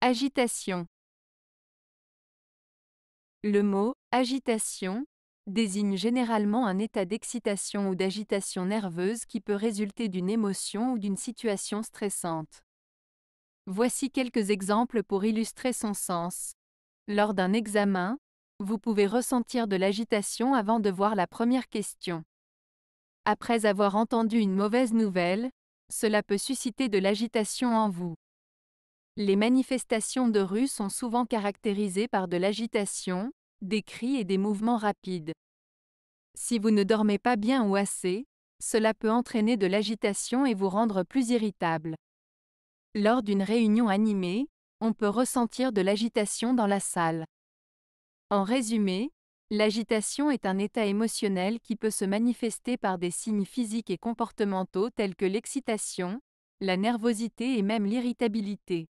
Agitation Le mot agitation désigne généralement un état d'excitation ou d'agitation nerveuse qui peut résulter d'une émotion ou d'une situation stressante. Voici quelques exemples pour illustrer son sens. Lors d'un examen, vous pouvez ressentir de l'agitation avant de voir la première question. Après avoir entendu une mauvaise nouvelle, cela peut susciter de l'agitation en vous. Les manifestations de rue sont souvent caractérisées par de l'agitation, des cris et des mouvements rapides. Si vous ne dormez pas bien ou assez, cela peut entraîner de l'agitation et vous rendre plus irritable. Lors d'une réunion animée, on peut ressentir de l'agitation dans la salle. En résumé, l'agitation est un état émotionnel qui peut se manifester par des signes physiques et comportementaux tels que l'excitation, la nervosité et même l'irritabilité.